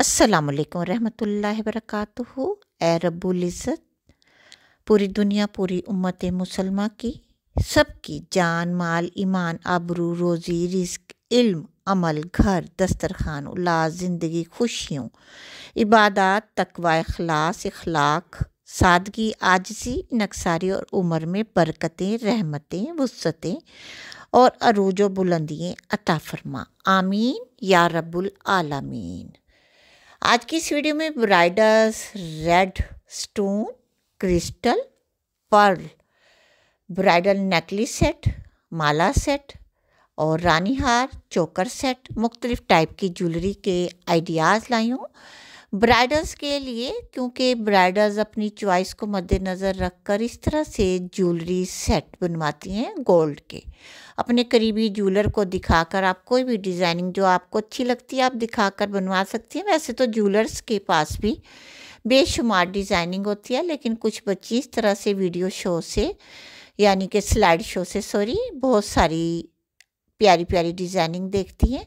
असलकम रहमतुल्ला वरक ए रब्बुल्ज़त पूरी दुनिया पूरी उम्मत मुसलमा की सबकी जान माल ईमान आबरू रोज़ी रिस्क इल्म अमल घर दस्तरखान उलाज ज़िंदगी खुशियों इबादत तकवा अखलास इखलाक सादगी आजसी नक्सारी और उम्र में बरकतें रहमतें वसतें और अरूज बुलंदियाँ अता फरमा आमीन या रब्बुल आलमीन आज की इस वीडियो में brides red stone crystal pearl bridal necklace set माला सेट और रानी हार चोकर सेट मुख्तलिफ़ टाइप की ज्वेलरी के आइडियाज़ लाई हूँ ब्राइडल्स के लिए क्योंकि ब्राइडल्स अपनी चॉइस को मद्देनज़र रखकर इस तरह से ज्वेलरी सेट बनवाती हैं गोल्ड के अपने करीबी ज्वेलर को दिखाकर आप कोई भी डिज़ाइनिंग जो आपको अच्छी लगती है आप दिखाकर बनवा सकती हैं वैसे तो ज्वेलर्स के पास भी बेशुमार डिज़ाइनिंग होती है लेकिन कुछ बच्चे इस तरह से वीडियो शो से यानी कि स्लाइड शो से सॉरी बहुत सारी प्यारी प्यारी डिज़ाइनिंग देखती हैं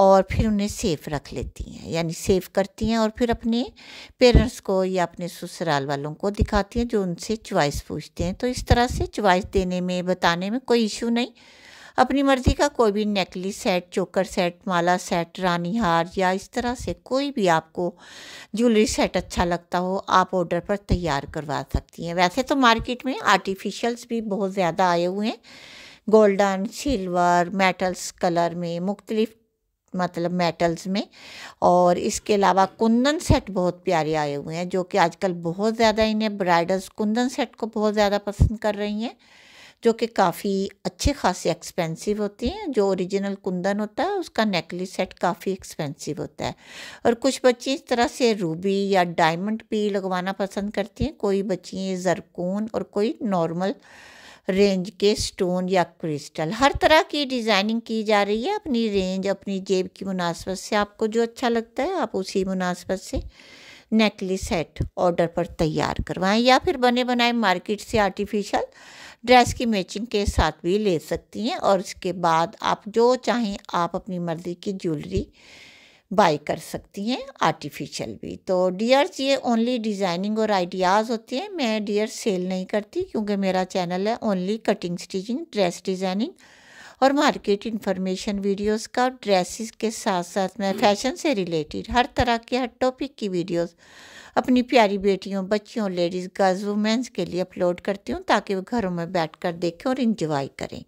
और फिर उन्हें सेफ रख लेती हैं यानी सेफ करती हैं और फिर अपने पेरेंट्स को या अपने ससुराल वालों को दिखाती हैं जो उनसे च्वाइस पूछते हैं तो इस तरह से च्वाइस देने में बताने में कोई इशू नहीं अपनी मर्जी का कोई भी नेकली सेट चोकर सेट माला सेट रानी हार या इस तरह से कोई भी आपको ज्वेलरी सेट अच्छा लगता हो आप ऑर्डर पर तैयार करवा सकती हैं वैसे तो मार्केट में आर्टिफिशल्स भी बहुत ज़्यादा आए हुए हैं गोल्डन सिल्वर मेटल्स कलर में मुख्तलिफ़ मतलब मेटल्स में और इसके अलावा कुंदन सेट बहुत प्यारे आए हुए हैं जो कि आजकल बहुत ज़्यादा इन्हें ब्राइडल्स कुंदन सेट को बहुत ज़्यादा पसंद कर रही हैं जो कि काफ़ी अच्छे खासे एक्सपेंसिव होती हैं जो ओरिजिनल कुंदन होता है उसका नेकलेस सेट काफ़ी एक्सपेंसिव होता है और कुछ बच्ची इस तरह से रूबी या डायमंड भी लगवाना पसंद करती हैं कोई बच्ची जरकून और कोई नॉर्मल रेंज के स्टोन या क्रिस्टल हर तरह की डिज़ाइनिंग की जा रही है अपनी रेंज अपनी जेब की मुनासबत से आपको जो अच्छा लगता है आप उसी मुनासबत से नेकलेस सेट ऑर्डर पर तैयार करवाएं या फिर बने बनाए मार्केट से आर्टिफिशियल ड्रेस की मैचिंग के साथ भी ले सकती हैं और इसके बाद आप जो चाहें आप अपनी मर्ज़ी की ज्वेलरी बाई कर सकती हैं आर्टिफिशियल भी तो डियर्स ये ओनली डिज़ाइनिंग और आइडियाज़ होते हैं मैं डियर सेल नहीं करती क्योंकि मेरा चैनल है only cutting stitching dress designing और मार्केट इन्फॉर्मेशन वीडियोस का ड्रेसेस के साथ साथ मैं फैशन से रिलेटेड हर तरह के हर टॉपिक की वीडियोस अपनी प्यारी बेटियों बच्चियों लेडीज़ गर्ल्स वुमेंस के लिए अपलोड करती हूँ ताकि वो घरों में बैठकर देखें और इंजॉय करें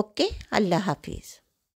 ओके अल्लाह हाफिज़